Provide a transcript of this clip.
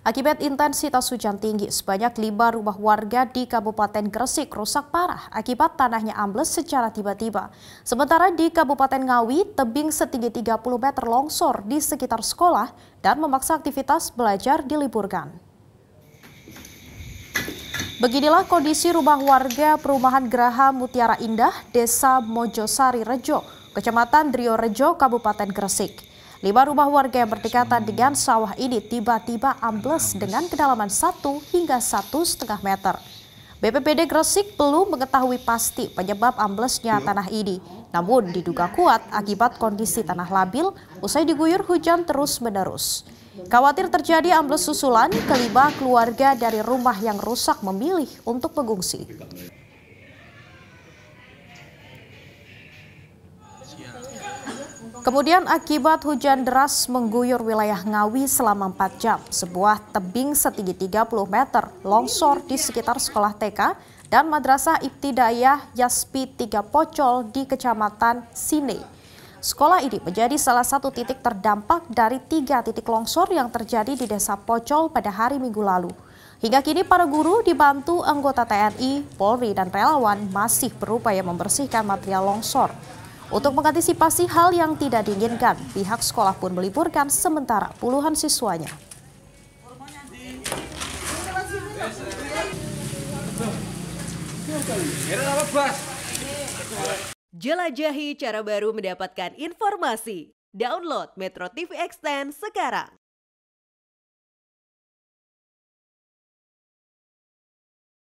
Akibat intensitas hujan tinggi, sebanyak lima rumah warga di Kabupaten Gresik rusak parah akibat tanahnya ambles secara tiba-tiba. Sementara di Kabupaten Ngawi, tebing setinggi 30 meter longsor di sekitar sekolah dan memaksa aktivitas belajar diliburkan. Beginilah kondisi rumah warga perumahan Geraha Mutiara Indah, Desa Mojosari Rejo, Kecamatan Driorejo, Kabupaten Gresik. Lima rumah warga yang berdekatan dengan sawah ini tiba-tiba ambles dengan kedalaman 1 hingga 1,5 meter. BPBD Gresik belum mengetahui pasti penyebab amblesnya tanah ini. Namun diduga kuat akibat kondisi tanah labil usai diguyur hujan terus-menerus. Khawatir terjadi ambles susulan, kelima keluarga dari rumah yang rusak memilih untuk mengungsi. Kemudian akibat hujan deras mengguyur wilayah Ngawi selama 4 jam, sebuah tebing setinggi 30 meter longsor di sekitar sekolah TK dan Madrasah Ibtidayah Yaspi Tiga Pocol di Kecamatan Sine. Sekolah ini menjadi salah satu titik terdampak dari tiga titik longsor yang terjadi di desa Pocol pada hari Minggu lalu. Hingga kini para guru dibantu anggota TNI, Polri, dan relawan masih berupaya membersihkan material longsor. Untuk mengantisipasi hal yang tidak diinginkan, pihak sekolah pun meliburkan sementara puluhan siswanya. Jelajahi cara baru mendapatkan informasi. Download Metro TV Extend sekarang.